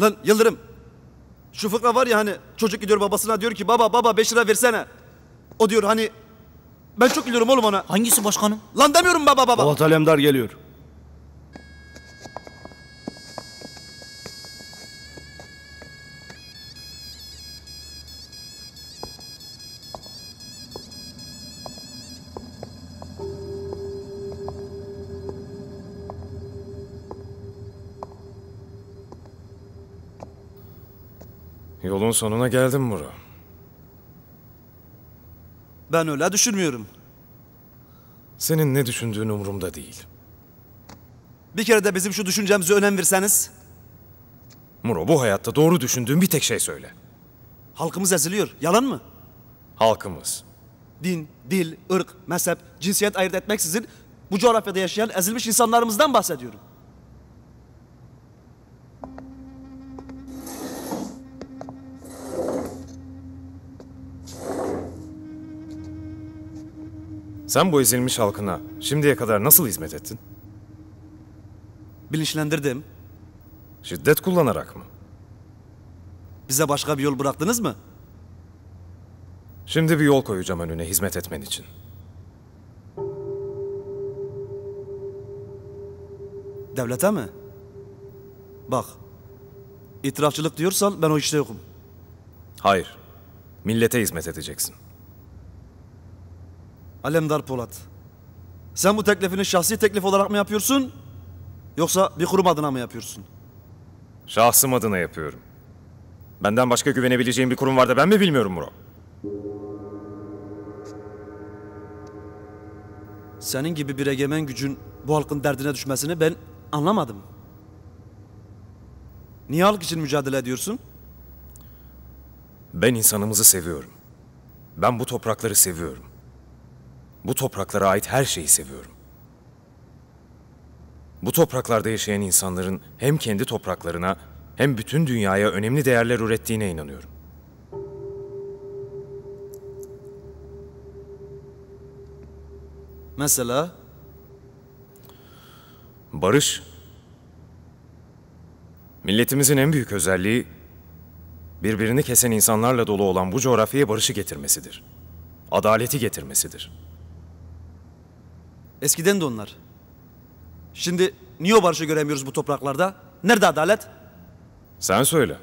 Lan Yıldırım şu fıkra var ya hani çocuk gidiyor babasına diyor ki baba baba 5 lira versene. O diyor hani ben çok gülüyorum oğlum ona. Hangisi başkanım? Lan demiyorum baba baba. Polat Alemdar geliyor. Yolun sonuna geldim Buru. Ben öyle düşünmüyorum. Senin ne düşündüğün umurumda değil. Bir kere de bizim şu düşüncemize önem verseniz. Muro bu hayatta doğru düşündüğün bir tek şey söyle. Halkımız eziliyor. Yalan mı? Halkımız. Din, dil, ırk, mezhep, cinsiyet ayırt etmeksizin bu coğrafyada yaşayan ezilmiş insanlarımızdan bahsediyorum. Sen bu ezilmiş halkına şimdiye kadar nasıl hizmet ettin? Bilinçlendirdim. Şiddet kullanarak mı? Bize başka bir yol bıraktınız mı? Şimdi bir yol koyacağım önüne hizmet etmen için. Devlete mi? Bak, itirafçılık diyorsan ben o işte yokum. Hayır, millete hizmet edeceksin. Alemdar Polat. Sen bu teklifini şahsi teklif olarak mı yapıyorsun? Yoksa bir kurum adına mı yapıyorsun? Şahsım adına yapıyorum. Benden başka güvenebileceğim bir kurum var da ben mi bilmiyorum Muro? Senin gibi bir egemen gücün bu halkın derdine düşmesini ben anlamadım. Niye halk için mücadele ediyorsun? Ben insanımızı seviyorum. Ben bu toprakları seviyorum. Bu topraklara ait her şeyi seviyorum. Bu topraklarda yaşayan insanların hem kendi topraklarına hem bütün dünyaya önemli değerler ürettiğine inanıyorum. Mesela? Barış. Milletimizin en büyük özelliği birbirini kesen insanlarla dolu olan bu coğrafyaya barışı getirmesidir. Adaleti getirmesidir. Eskiden de onlar. Şimdi niye o barışı göremiyoruz bu topraklarda? Nerede adalet? Sen söyle.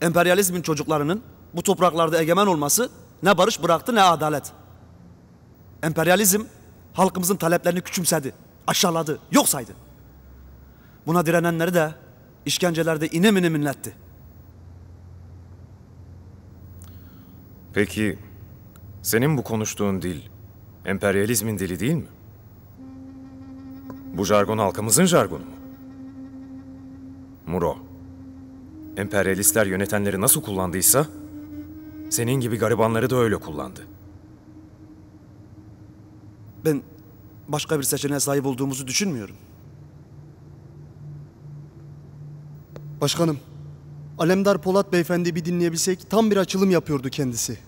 Emperyalizmin çocuklarının bu topraklarda egemen olması ne barış bıraktı ne adalet. Emperyalizm halkımızın taleplerini küçümsedi, aşağıladı, yok saydı. Buna direnenleri de işkencelerde inim inim inletti. Peki senin bu konuştuğun dil Emperyalizmin dili değil mi? Bu jargon halkımızın jargonu mu? Muro, emperyalistler yönetenleri nasıl kullandıysa, senin gibi garibanları da öyle kullandı. Ben başka bir seçeneğe sahip olduğumuzu düşünmüyorum. Başkanım, Alemdar Polat Beyefendi bir dinleyebilsek tam bir açılım yapıyordu kendisi.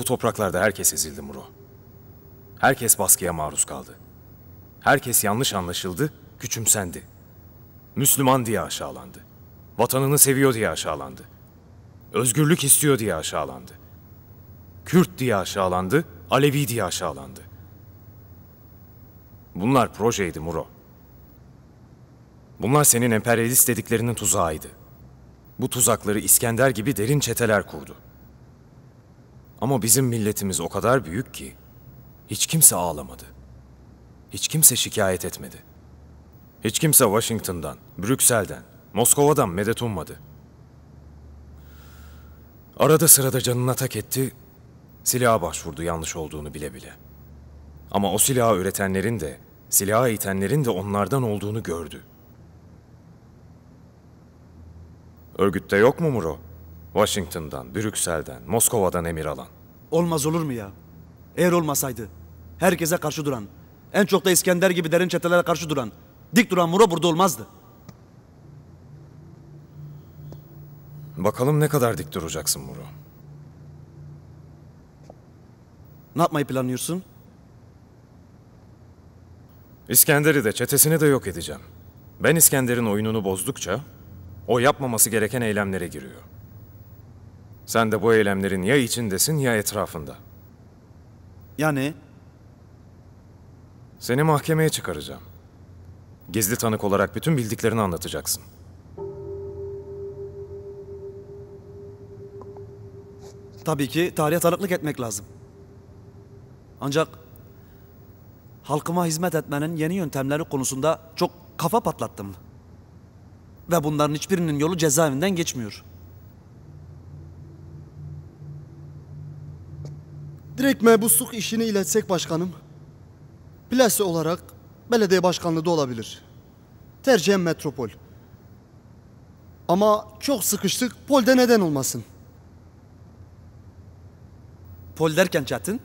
Bu topraklarda herkes ezildi Muro. Herkes baskıya maruz kaldı. Herkes yanlış anlaşıldı, küçümsendi. Müslüman diye aşağılandı. Vatanını seviyor diye aşağılandı. Özgürlük istiyor diye aşağılandı. Kürt diye aşağılandı, Alevi diye aşağılandı. Bunlar projeydi Muro. Bunlar senin emperyalist dediklerinin tuzağıydı. Bu tuzakları İskender gibi derin çeteler kurdu.'' Ama bizim milletimiz o kadar büyük ki hiç kimse ağlamadı. Hiç kimse şikayet etmedi. Hiç kimse Washington'dan, Brüksel'den, Moskova'dan medet ummadı. Arada sırada canına tak etti, silaha başvurdu yanlış olduğunu bile bile. Ama o silahı üretenlerin de, silahı itenlerin de onlardan olduğunu gördü. Örgütte yok mu Muro? Washington'dan, Brüksel'den, Moskova'dan emir alan. Olmaz olur mu ya? Eğer olmasaydı, herkese karşı duran, en çok da İskender gibi derin çetelere karşı duran, dik duran Muro burada olmazdı. Bakalım ne kadar dik duracaksın Muro. Ne yapmayı planlıyorsun? İskender'i de çetesini de yok edeceğim. Ben İskender'in oyununu bozdukça o yapmaması gereken eylemlere giriyor. Sen de bu eylemlerin ya içindesin ya etrafında. Yani? Seni mahkemeye çıkaracağım. Gizli tanık olarak bütün bildiklerini anlatacaksın. Tabii ki tarihe tanıklık etmek lazım. Ancak halkıma hizmet etmenin yeni yöntemleri konusunda çok kafa patlattım. Ve bunların hiçbirinin yolu cezaevinden geçmiyor. direkt mebusluk işini iletsek başkanım. Plase olarak belediye başkanlığı da olabilir. Tercihen metropol. Ama çok sıkıştık. Pol'de neden olmasın? Pol derken Çetin?